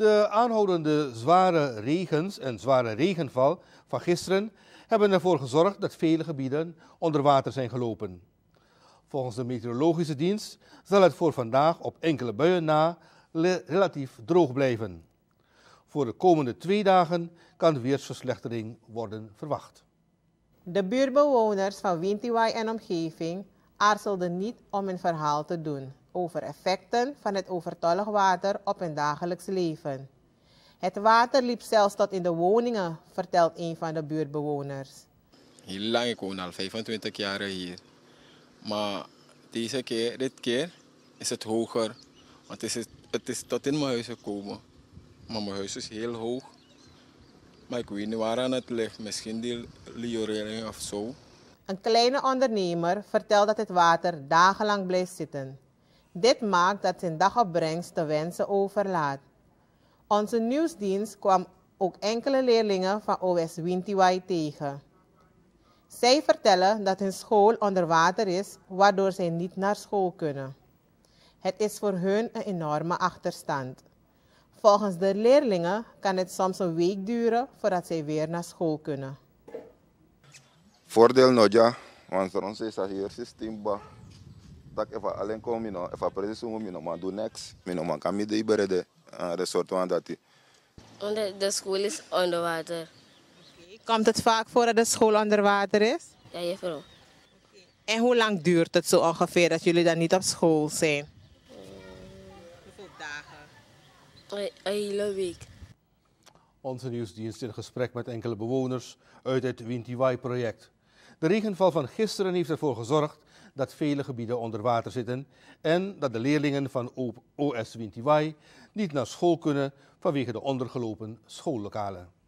De aanhoudende zware regens en zware regenval van gisteren hebben ervoor gezorgd dat vele gebieden onder water zijn gelopen. Volgens de meteorologische dienst zal het voor vandaag op enkele buien na relatief droog blijven. Voor de komende twee dagen kan weersverslechtering worden verwacht. De buurtbewoners van Wintiwai en omgeving aarzelden niet om hun verhaal te doen over effecten van het overtollig water op hun dagelijks leven. Het water liep zelfs tot in de woningen, vertelt een van de buurtbewoners. Heel lang, ik woon al 25 jaar hier. Maar deze keer, dit keer is het hoger, want het is, het is tot in mijn huis gekomen. Maar mijn huis is heel hoog. Maar ik weet niet waaraan het ligt, misschien die liorering of zo. Een kleine ondernemer vertelt dat het water dagenlang blijft zitten. Dit maakt dat zijn dagopbrengst de wensen overlaat. Onze nieuwsdienst kwam ook enkele leerlingen van OS Wintiwai tegen. Zij vertellen dat hun school onder water is, waardoor zij niet naar school kunnen. Het is voor hun een enorme achterstand. Volgens de leerlingen kan het soms een week duren voordat zij weer naar school kunnen. Voordeel Nodja, want voor ons is dat hier ba ik eva alleen kom ik eva presis um mino maar do next mino maar kan midden ibere de eh, resort dat de school is onder water. Komt het vaak voor dat de school onder water is? Ja, je vrouw. En hoe lang duurt het zo ongeveer dat jullie dan niet op school zijn? Eh, dagen? Een hele week. Onze nieuwsdienst in gesprek met enkele bewoners uit het Way project De regenval van gisteren heeft ervoor gezorgd dat vele gebieden onder water zitten en dat de leerlingen van OS niet naar school kunnen vanwege de ondergelopen schoollokalen.